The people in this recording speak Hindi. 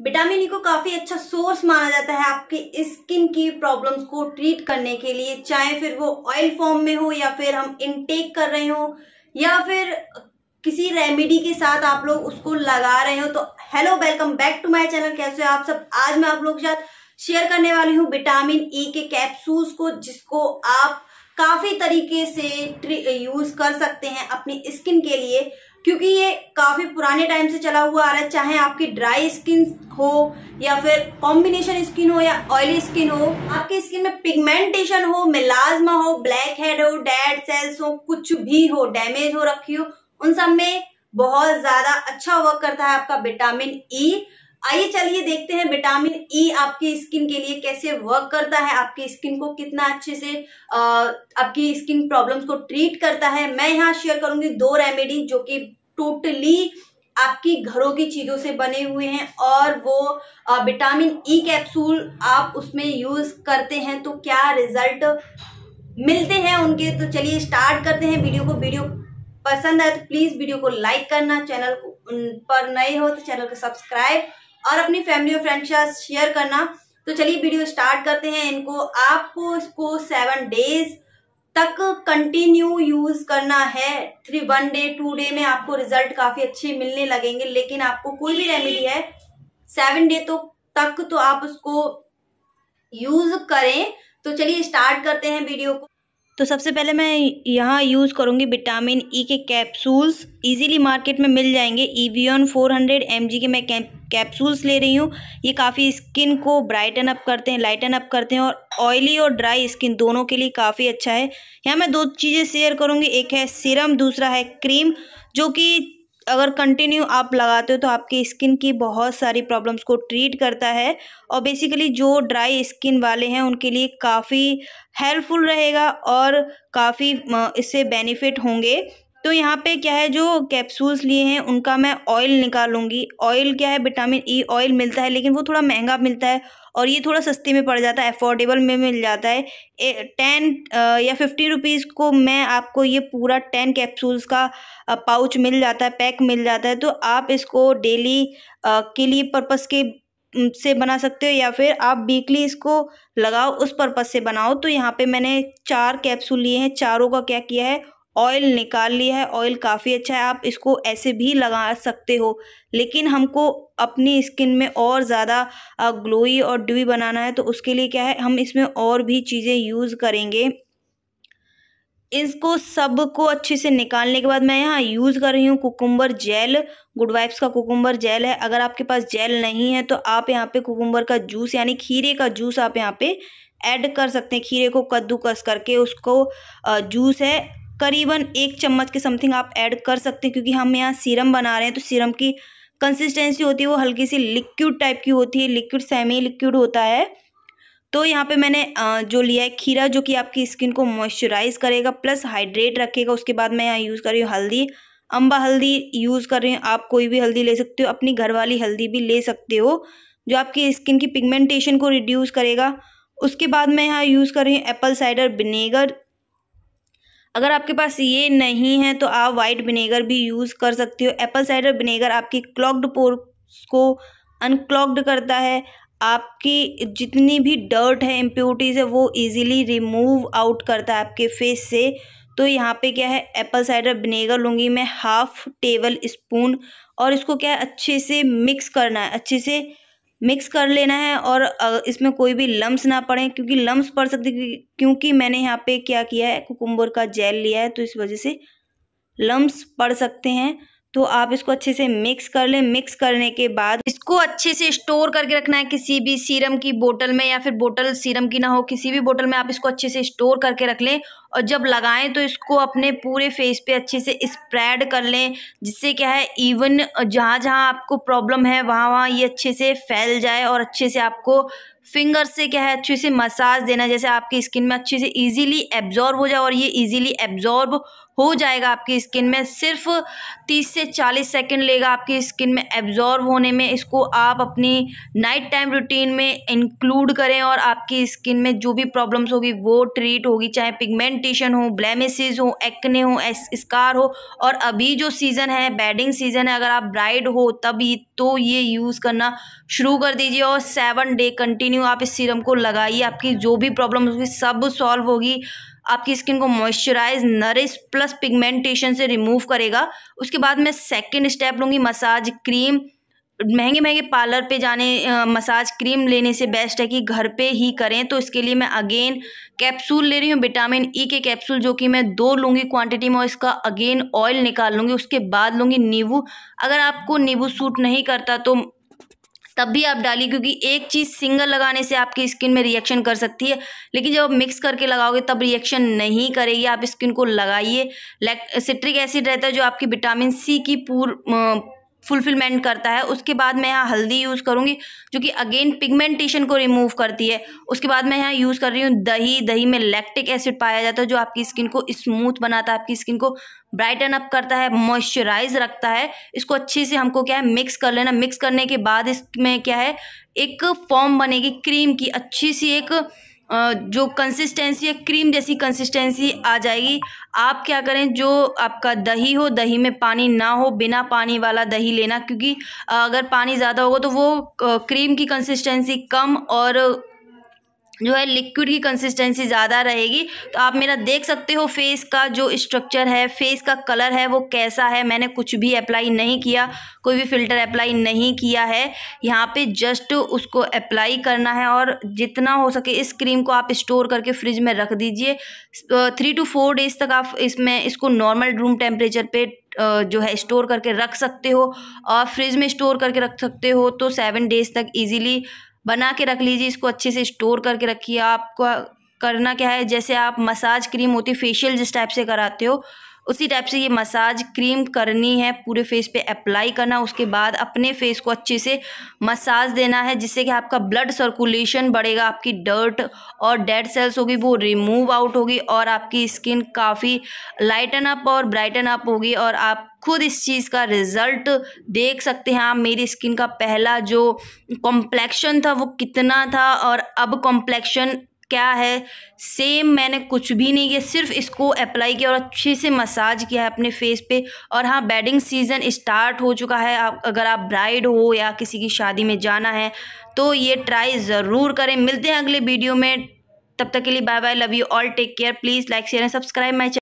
विटामिन ई e को काफी अच्छा सोर्स माना जाता है आपके स्किन की प्रॉब्लम्स को ट्रीट करने के लिए चाहे फिर वो ऑयल फॉर्म में हो या फिर हम इनटेक कर रहे हो या फिर किसी रेमेडी के साथ आप लोग उसको लगा रहे हो तो hello welcome back to my channel कैसे हो आप सब आज मैं आप लोग के साथ शेयर करने वाली हूँ विटामिन ई e के कैप्सूल्स को जिसको आप काफी तरीके से यूज कर सकते हैं अपनी स्किन के लिए क्योंकि ये काफ़ी पुराने टाइम से चला हुआ आ रहा है चाहे आपकी ड्राई स्किन हो या फिर कॉम्बिनेशन स्किन हो या ऑयली स्किन हो आपकी स्किन में पिगमेंटेशन हो मिलाजमा हो ब्लैक हेड हो डेड सेल्स हो कुछ भी हो डैमेज हो रखी हो उन सब में बहुत ज्यादा अच्छा वर्क करता है आपका विटामिन ई e। आइए चलिए देखते हैं विटामिन ई e आपकी स्किन के लिए कैसे वर्क करता है आपकी स्किन को कितना अच्छे से आ, आपकी स्किन प्रॉब्लम्स को ट्रीट करता है मैं यहाँ शेयर करूंगी दो रेमेडी जो कि टोटली आपके घरों की चीज़ों से बने हुए हैं और वो विटामिन ई e कैप्सूल आप उसमें यूज़ करते हैं तो क्या रिजल्ट मिलते हैं उनके तो चलिए स्टार्ट करते हैं वीडियो को वीडियो पसंद आए तो प्लीज़ वीडियो को लाइक करना चैनल पर नए हो तो चैनल को सब्सक्राइब और अपनी फैमिली और फ्रेंड के साथ शेयर करना तो चलिए वीडियो स्टार्ट करते हैं इनको आपको इसको सेवन डेज़ तक कंटिन्यू यूज करना है three one day two day में आपको रिजल्ट काफी अच्छे मिलने लगेंगे लेकिन आपको कोई भी रेमेडी है सेवन डे तो तक तो आप उसको यूज करें तो चलिए स्टार्ट करते हैं वीडियो को तो सबसे पहले मैं यहाँ यूज़ करूँगी विटामिन ई e के कैप्सूल्स इजीली मार्केट में मिल जाएंगे हंड्रेड 400 एमजी के मैं कैप्सूल्स ले रही हूँ ये काफ़ी स्किन को ब्राइटन अप करते हैं लाइटन अप करते हैं और ऑयली और ड्राई स्किन दोनों के लिए काफ़ी अच्छा है यहाँ मैं दो चीज़ें शेयर करूँगी एक है सीरम दूसरा है क्रीम जो कि अगर कंटिन्यू आप लगाते हो तो आपकी स्किन की बहुत सारी प्रॉब्लम्स को ट्रीट करता है और बेसिकली जो ड्राई स्किन वाले हैं उनके लिए काफ़ी हेल्पफुल रहेगा और काफ़ी इससे बेनिफिट होंगे तो यहाँ पे क्या है जो कैप्सूल्स लिए हैं उनका मैं ऑयल निकालूंगी ऑयल क्या है विटामिन ई ऑयल मिलता है लेकिन वो थोड़ा महंगा मिलता है और ये थोड़ा सस्ते में पड़ जाता है अफोर्डेबल में मिल जाता है टेन या फिफ्टी रुपीज़ को मैं आपको ये पूरा टेन कैप्सूल्स का पाउच मिल जाता है पैक मिल जाता है तो आप इसको डेली के लिए पर्पस के से बना सकते हो या फिर आप वीकली इसको लगाओ उस पर्पज़ से बनाओ तो यहाँ पे मैंने चार कैप्सूल लिए हैं चारों का क्या किया है ऑयल निकाल लिया है ऑयल काफ़ी अच्छा है आप इसको ऐसे भी लगा सकते हो लेकिन हमको अपनी स्किन में और ज़्यादा ग्लोई और ड्यू बनाना है तो उसके लिए क्या है हम इसमें और भी चीज़ें यूज़ करेंगे इसको सब को अच्छे से निकालने के बाद मैं यहाँ यूज़ कर रही हूँ कुकुम्बर जेल गुड वाइब्स का कुकुम्बर जेल है अगर आपके पास जेल नहीं है तो आप यहाँ पे कुकुम्बर का जूस यानी खीरे का जूस आप यहाँ पे ऐड कर सकते हैं खीरे को कद्दूकस करके उसको जूस है करीबन एक चम्मच के समथिंग आप ऐड कर सकते हैं क्योंकि हम यहाँ सीरम बना रहे हैं तो सीरम की कंसिस्टेंसी होती है वो हल्की सी लिक्विड टाइप की होती है लिक्विड सेमी लिक्विड होता है तो यहाँ पे मैंने जो लिया है खीरा जो कि आपकी स्किन को मॉइस्चराइज करेगा प्लस हाइड्रेट रखेगा उसके बाद मैं यहाँ यूज़ कर रही हूँ हल्दी अम्बा हल्दी यूज़ कर रही हूँ आप कोई भी हल्दी ले सकते हो अपनी घर वाली हल्दी भी ले सकते हो जो आपकी स्किन की पिगमेंटेशन को रिड्यूस करेगा उसके बाद मैं यहाँ यूज़ कर रही हूँ एप्पल साइडर विनेगर अगर आपके पास ये नहीं है तो आप वाइट विनेगर भी यूज़ कर सकती हो एप्पल साइडर विनेगर आपकी क्लॉक्ड पोर्स को अनक्लॉक्ड करता है आपकी जितनी भी डर्ट है इम्प्योरिटीज़ है वो इजीली रिमूव आउट करता है आपके फेस से तो यहाँ पे क्या है एप्पल साइडर विनेगर लूँगी मैं हाफ़ टेबल स्पून और इसको क्या है अच्छे से मिक्स करना है अच्छे से मिक्स कर लेना है और इसमें कोई भी लम्स ना पड़े क्योंकि लम्स पड़ सकते क्योंकि मैंने यहाँ पे क्या किया है कुकुम्बर का जेल लिया है तो इस वजह से लम्स पड़ सकते हैं तो आप इसको अच्छे से मिक्स कर लें मिक्स करने के बाद इसको अच्छे से स्टोर करके रखना है किसी भी सीरम की बोतल में या फिर बोतल सीरम की ना हो किसी भी बोतल में आप इसको अच्छे से स्टोर करके रख लें और जब लगाएं तो इसको अपने पूरे फेस पे अच्छे से स्प्रेड कर लें जिससे क्या है इवन जहाँ जहाँ आपको प्रॉब्लम है वहाँ वहाँ ये अच्छे से फैल जाए और अच्छे से आपको फिंगर से क्या है अच्छे से मसाज देना जैसे आपकी स्किन में अच्छे से इजीली एब्जॉर्ब हो जाए और ये इजीली एब्जॉर्ब हो जाएगा आपकी स्किन में सिर्फ 30 से 40 सेकंड लेगा आपकी स्किन में एब्जॉर्व होने में इसको आप अपनी नाइट टाइम रूटीन में इंक्लूड करें और आपकी स्किन में जो भी प्रॉब्लम्स होगी वो ट्रीट होगी चाहे पिगमेंटेशन हो ब्लेमिसेस हो एक्ने हो स्कार हो और अभी जो सीज़न है बेडिंग सीज़न है अगर आप ब्राइड हो तभी तो ये यूज़ करना शुरू कर दीजिए और सेवन डे कंटिन्यू आप इस सीरम को लगाइए आपकी जो भी प्रॉब्लम होगी सब सॉल्व होगी आपकी स्किन को मॉइस्चराइज नरिश प्लस पिगमेंटेशन से रिमूव करेगा उसके बाद मैं सेकेंड स्टेप लूँगी मसाज क्रीम महंगे महंगे पार्लर पे जाने आ, मसाज क्रीम लेने से बेस्ट है कि घर पे ही करें तो इसके लिए मैं अगेन कैप्सूल ले रही हूँ विटामिन ई e के कैप्सूल जो कि मैं दो लूँगी क्वांटिटी में और इसका अगेन ऑयल निकाल लूँगी उसके बाद लूँगी नींबू अगर आपको नींबू सूट नहीं करता तो तब भी आप डालिए क्योंकि एक चीज़ सिंगल लगाने से आपकी स्किन में रिएक्शन कर सकती है लेकिन जब आप मिक्स करके लगाओगे तब रिएक्शन नहीं करेगी आप स्किन को लगाइए सिट्रिक एसिड रहता है जो आपकी विटामिन सी की पूर फुलफिलमेंट करता है उसके बाद मैं यहाँ हल्दी यूज़ करूँगी जो कि अगेन पिगमेंटेशन को रिमूव करती है उसके बाद मैं यहाँ यूज़ कर रही हूँ दही दही में लैक्टिक एसिड पाया जाता है जो आपकी स्किन को स्मूथ बनाता है आपकी स्किन को ब्राइटन अप करता है मॉइस्चराइज रखता है इसको अच्छे से हमको क्या है मिक्स कर लेना मिक्स करने के बाद इसमें क्या है एक फॉर्म बनेगी क्रीम की अच्छी सी एक जो कंसिस्टेंसी है क्रीम जैसी कंसिस्टेंसी आ जाएगी आप क्या करें जो आपका दही हो दही में पानी ना हो बिना पानी वाला दही लेना क्योंकि अगर पानी ज़्यादा होगा तो वो क्रीम की कंसिस्टेंसी कम और जो है लिक्विड की कंसिस्टेंसी ज़्यादा रहेगी तो आप मेरा देख सकते हो फेस का जो स्ट्रक्चर है फेस का कलर है वो कैसा है मैंने कुछ भी अप्लाई नहीं किया कोई भी फ़िल्टर अप्लाई नहीं किया है यहाँ पे जस्ट उसको अप्लाई करना है और जितना हो सके इस क्रीम को आप स्टोर करके फ्रिज में रख दीजिए थ्री टू फोर डेज़ तक आप इसमें इसको नॉर्मल रूम टेम्परेचर पर जो है स्टोर करके रख सकते हो और फ्रिज में स्टोर करके रख सकते हो तो सेवन डेज़ तक ईजिली बना के रख लीजिए इसको अच्छे से स्टोर करके रखिए आपका करना क्या है जैसे आप मसाज क्रीम होती फेशियल जिस टाइप से कराते हो उसी टाइप से ये मसाज क्रीम करनी है पूरे फेस पे अप्लाई करना उसके बाद अपने फेस को अच्छे से मसाज देना है जिससे कि आपका ब्लड सर्कुलेशन बढ़ेगा आपकी डर्ट और डेड सेल्स होगी वो रिमूव आउट होगी और आपकी स्किन काफ़ी लाइटन अप और ब्राइटन अप होगी और आप खुद इस चीज़ का रिज़ल्ट देख सकते हैं आप मेरी स्किन का पहला जो कॉम्प्लेक्शन था वो कितना था और अब कॉम्प्लेक्शन क्या है सेम मैंने कुछ भी नहीं किया सिर्फ इसको अप्लाई किया और अच्छे से मसाज किया है अपने फेस पे और हाँ बेडिंग सीज़न स्टार्ट हो चुका है आप अगर आप ब्राइड हो या किसी की शादी में जाना है तो ये ट्राई ज़रूर करें मिलते हैं अगले वीडियो में तब तक के लिए bye bye love you all take care please like share and subscribe my